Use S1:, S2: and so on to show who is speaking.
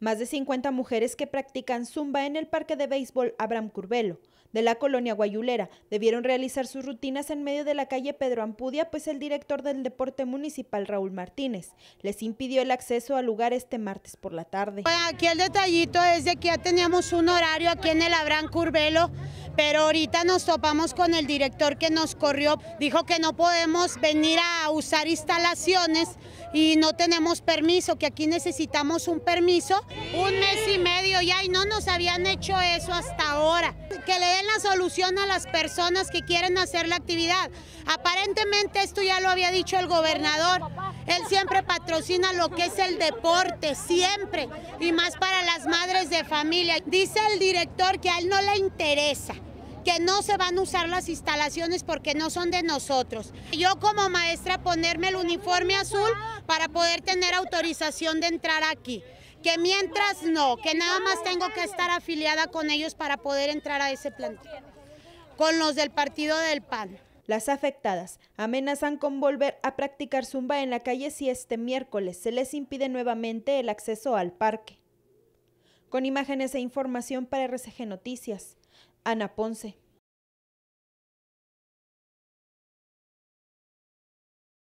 S1: más de 50 mujeres que practican zumba en el parque de béisbol Abraham Curvelo, de la colonia Guayulera debieron realizar sus rutinas en medio de la calle Pedro Ampudia, pues el director del deporte municipal Raúl Martínez les impidió el acceso
S2: al lugar este martes por la tarde. aquí el detallito es de que ya teníamos un horario aquí en el Abraham Curbelo pero ahorita nos topamos con el director que nos corrió, dijo que no podemos venir a usar instalaciones y no tenemos permiso, que aquí necesitamos un permiso. Un mes y medio ya y no nos habían hecho eso hasta ahora. Que le den la solución a las personas que quieren hacer la actividad. Aparentemente esto ya lo había dicho el gobernador. Él siempre patrocina lo que es el deporte, siempre, y más para las madres de familia. Dice el director que a él no le interesa que no se van a usar las instalaciones porque no son de nosotros. Yo como maestra ponerme el uniforme azul para poder tener autorización de entrar aquí. Que mientras no, que nada más tengo que estar afiliada con ellos para poder entrar a ese plantel. Con los del partido del PAN. Las afectadas
S1: amenazan con volver a practicar zumba en la calle si este miércoles se les impide nuevamente el acceso al parque. Con imágenes e información para RCG Noticias, Ana Ponce.